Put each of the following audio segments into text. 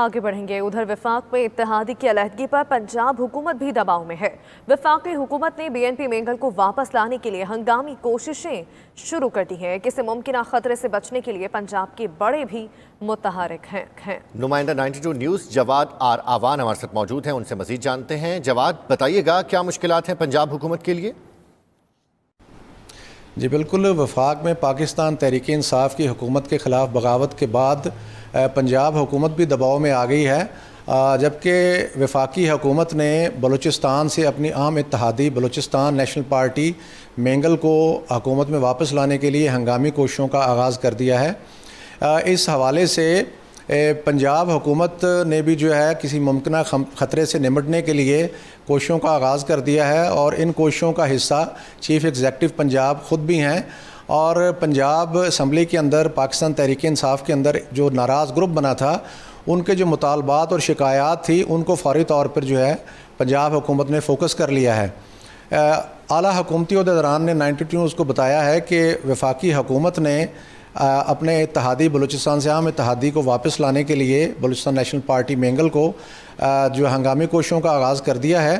आगे बढ़ेंगे उधर विफाक में इतिहादी की अलहदगी पर पंजाब हुकूमत भी दबाव में है विफाक हुकूमत ने बीएनपी मेंगल को वापस लाने के लिए हंगामी कोशिशें शुरू कर दी हैं किसी मुमकिन खतरे से बचने के लिए पंजाब के बड़े भी मुतहरक हैं है। नुमाइंदा 92 न्यूज़ जवाद आर आवान हमारे साथ मौजूद हैं उनसे मजीद जानते हैं जवाद बताइएगा क्या मुश्किल हैं पंजाब हुकूमत के लिए जी बिल्कुल वफाक में पाकिस्तान तहरीक इंसाफ की हुकूमत के ख़िलाफ़ बगावत के बाद पंजाब हुकूमत भी दबाव में आ गई है जबकि वफाकी हकूमत ने बलूचिस्तान से अपनी आम इतिहादी बलूचिस्तान नेशनल पार्टी मेंगल को हकूमत में वापस लाने के लिए हंगामी कोशिशों का आगाज़ कर दिया है इस हवाले से पंजाब हुकूमत ने भी जो है किसी मुमकिन ख़तरे से निमटने के लिए कोशिशों का आगाज़ कर दिया है और इन कोशिशों का हिस्सा चीफ़ एग्ज़ेक्टिव पंजाब ख़ुद भी हैं और पंजाब असम्बली के अंदर पाकिस्तान तहरीक इंसाफ के अंदर जो नाराज़ ग्रुप बना था उनके जो मुतालबात और शिकायत थी उनको फौरी तौर पर जो है पंजाब हुकूमत ने फोकस कर लिया है आला हकूमती दौरान ने नाइन्टी टू उसको बताया है कि वफाकी हकूमत ने आ, अपने इतिहादी बलूचिस्तान से आम इतिहादी को वापस लाने के लिए बलूचिस्तान नेशनल पार्टी मेंगल को आ, जो हंगामी कोशिशों का आगाज़ कर दिया है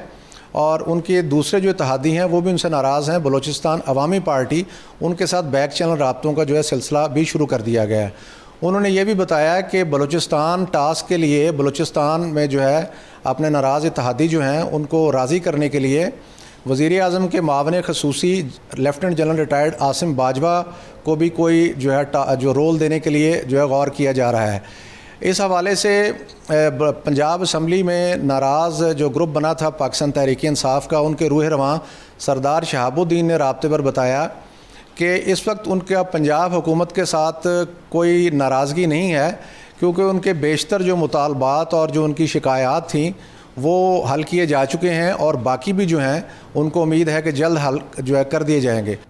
और उनके दूसरे जो इतिहादी हैं वो भी उनसे नाराज़ हैं बलूचिस्तान अवामी पार्टी उनके साथ बैक चैनल रबतों का जो है सिलसिला भी शुरू कर दिया गया है उन्होंने ये भी बताया कि बलूचिस्तान टास्क के लिए बलूचिस्तान में जो है अपने नाराज़ इतिहादी जो हैं उनको राज़ी करने के लिए वज़ी अजम के मावन खसूसी lieutenant general retired Asim Bajwa को भी कोई जो है जो रोल देने के लिए जो है गौर किया जा रहा है इस हवाले से पंजाब असम्बली में नाराज़ जो ग्रुप बना था पाकिस्तान तहरीक इंसाफ का उनके रूह रवान सरदार शहाबुद्दीन ने रबते पर बताया कि इस वक्त उनका पंजाब हुकूमत के साथ कोई नाराज़गी नहीं है क्योंकि उनके बेशतर जो मुतालबात और जो उनकी शिकायात थी वो हल किए जा चुके हैं और बाकी भी जो हैं उनको उम्मीद है कि जल्द हल जो है कर दिए जाएंगे